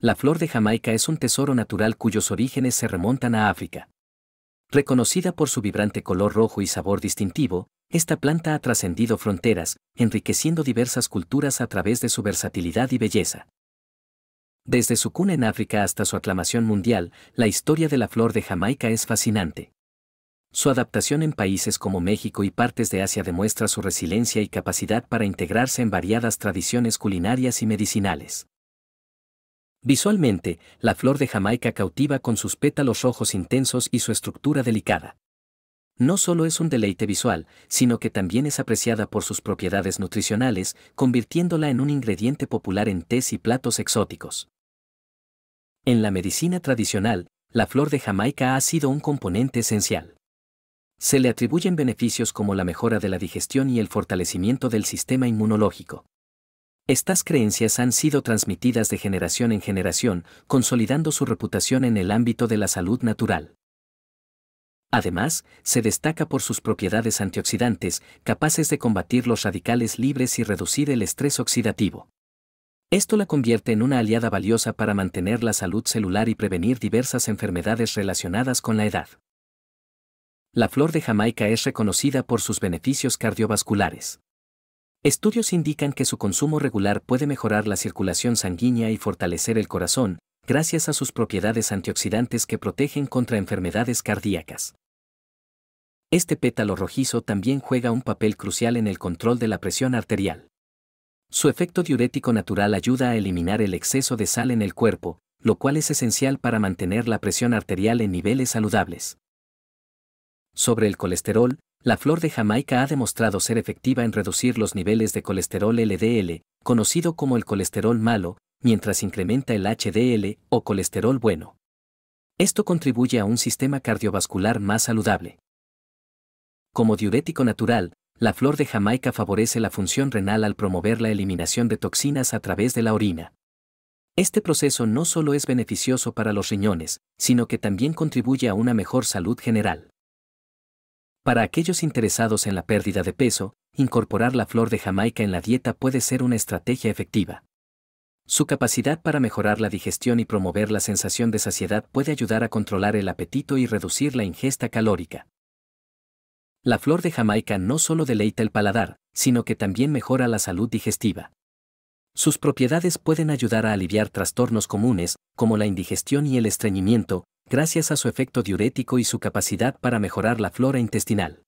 la flor de Jamaica es un tesoro natural cuyos orígenes se remontan a África. Reconocida por su vibrante color rojo y sabor distintivo, esta planta ha trascendido fronteras, enriqueciendo diversas culturas a través de su versatilidad y belleza. Desde su cuna en África hasta su aclamación mundial, la historia de la flor de Jamaica es fascinante. Su adaptación en países como México y partes de Asia demuestra su resiliencia y capacidad para integrarse en variadas tradiciones culinarias y medicinales. Visualmente, la flor de Jamaica cautiva con sus pétalos rojos intensos y su estructura delicada. No solo es un deleite visual, sino que también es apreciada por sus propiedades nutricionales, convirtiéndola en un ingrediente popular en tés y platos exóticos. En la medicina tradicional, la flor de Jamaica ha sido un componente esencial. Se le atribuyen beneficios como la mejora de la digestión y el fortalecimiento del sistema inmunológico. Estas creencias han sido transmitidas de generación en generación, consolidando su reputación en el ámbito de la salud natural. Además, se destaca por sus propiedades antioxidantes, capaces de combatir los radicales libres y reducir el estrés oxidativo. Esto la convierte en una aliada valiosa para mantener la salud celular y prevenir diversas enfermedades relacionadas con la edad. La flor de Jamaica es reconocida por sus beneficios cardiovasculares. Estudios indican que su consumo regular puede mejorar la circulación sanguínea y fortalecer el corazón, gracias a sus propiedades antioxidantes que protegen contra enfermedades cardíacas. Este pétalo rojizo también juega un papel crucial en el control de la presión arterial. Su efecto diurético natural ayuda a eliminar el exceso de sal en el cuerpo, lo cual es esencial para mantener la presión arterial en niveles saludables. Sobre el colesterol, la flor de Jamaica ha demostrado ser efectiva en reducir los niveles de colesterol LDL, conocido como el colesterol malo, mientras incrementa el HDL o colesterol bueno. Esto contribuye a un sistema cardiovascular más saludable. Como diurético natural, la flor de Jamaica favorece la función renal al promover la eliminación de toxinas a través de la orina. Este proceso no solo es beneficioso para los riñones, sino que también contribuye a una mejor salud general. Para aquellos interesados en la pérdida de peso, incorporar la flor de Jamaica en la dieta puede ser una estrategia efectiva. Su capacidad para mejorar la digestión y promover la sensación de saciedad puede ayudar a controlar el apetito y reducir la ingesta calórica. La flor de Jamaica no solo deleita el paladar, sino que también mejora la salud digestiva. Sus propiedades pueden ayudar a aliviar trastornos comunes, como la indigestión y el estreñimiento, gracias a su efecto diurético y su capacidad para mejorar la flora intestinal.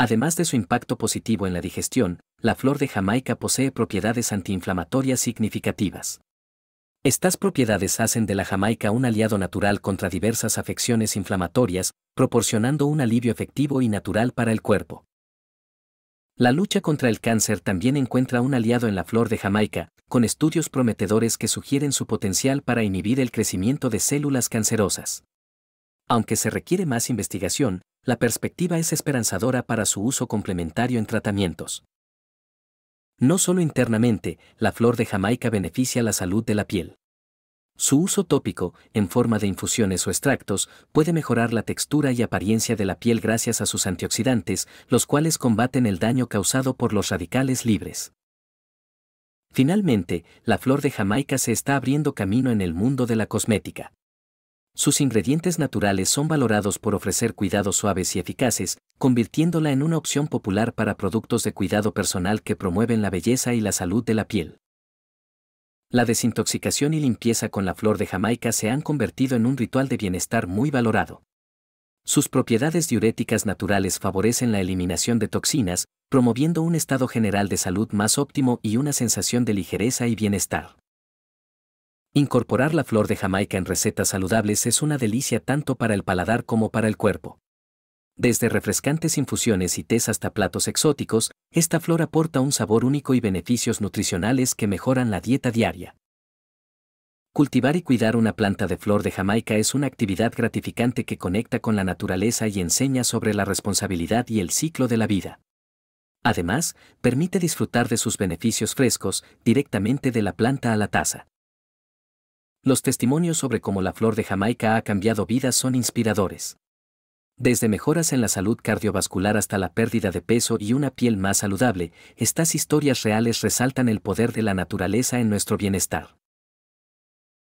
Además de su impacto positivo en la digestión, la flor de Jamaica posee propiedades antiinflamatorias significativas. Estas propiedades hacen de la Jamaica un aliado natural contra diversas afecciones inflamatorias, proporcionando un alivio efectivo y natural para el cuerpo. La lucha contra el cáncer también encuentra un aliado en la flor de Jamaica, con estudios prometedores que sugieren su potencial para inhibir el crecimiento de células cancerosas. Aunque se requiere más investigación, la perspectiva es esperanzadora para su uso complementario en tratamientos. No solo internamente, la flor de Jamaica beneficia la salud de la piel. Su uso tópico, en forma de infusiones o extractos, puede mejorar la textura y apariencia de la piel gracias a sus antioxidantes, los cuales combaten el daño causado por los radicales libres. Finalmente, la flor de Jamaica se está abriendo camino en el mundo de la cosmética. Sus ingredientes naturales son valorados por ofrecer cuidados suaves y eficaces, convirtiéndola en una opción popular para productos de cuidado personal que promueven la belleza y la salud de la piel. La desintoxicación y limpieza con la flor de Jamaica se han convertido en un ritual de bienestar muy valorado. Sus propiedades diuréticas naturales favorecen la eliminación de toxinas, promoviendo un estado general de salud más óptimo y una sensación de ligereza y bienestar. Incorporar la flor de Jamaica en recetas saludables es una delicia tanto para el paladar como para el cuerpo. Desde refrescantes infusiones y tés hasta platos exóticos, esta flor aporta un sabor único y beneficios nutricionales que mejoran la dieta diaria. Cultivar y cuidar una planta de flor de Jamaica es una actividad gratificante que conecta con la naturaleza y enseña sobre la responsabilidad y el ciclo de la vida. Además, permite disfrutar de sus beneficios frescos directamente de la planta a la taza. Los testimonios sobre cómo la flor de Jamaica ha cambiado vidas son inspiradores. Desde mejoras en la salud cardiovascular hasta la pérdida de peso y una piel más saludable, estas historias reales resaltan el poder de la naturaleza en nuestro bienestar.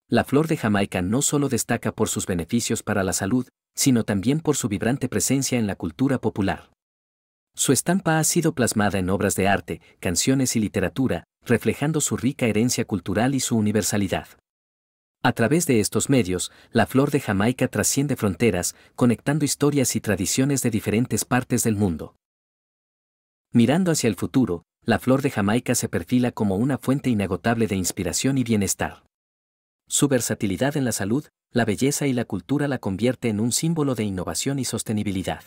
La flor de Jamaica no solo destaca por sus beneficios para la salud, sino también por su vibrante presencia en la cultura popular. Su estampa ha sido plasmada en obras de arte, canciones y literatura, reflejando su rica herencia cultural y su universalidad. A través de estos medios, la flor de Jamaica trasciende fronteras, conectando historias y tradiciones de diferentes partes del mundo. Mirando hacia el futuro, la flor de Jamaica se perfila como una fuente inagotable de inspiración y bienestar. Su versatilidad en la salud, la belleza y la cultura la convierte en un símbolo de innovación y sostenibilidad.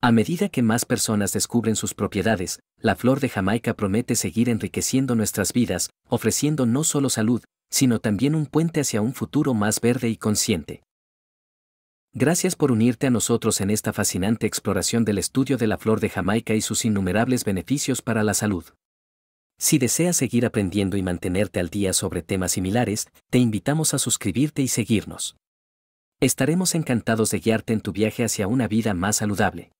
A medida que más personas descubren sus propiedades, la flor de Jamaica promete seguir enriqueciendo nuestras vidas, ofreciendo no solo salud, sino también un puente hacia un futuro más verde y consciente. Gracias por unirte a nosotros en esta fascinante exploración del estudio de la flor de Jamaica y sus innumerables beneficios para la salud. Si deseas seguir aprendiendo y mantenerte al día sobre temas similares, te invitamos a suscribirte y seguirnos. Estaremos encantados de guiarte en tu viaje hacia una vida más saludable.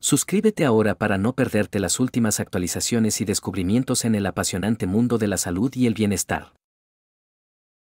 Suscríbete ahora para no perderte las últimas actualizaciones y descubrimientos en el apasionante mundo de la salud y el bienestar.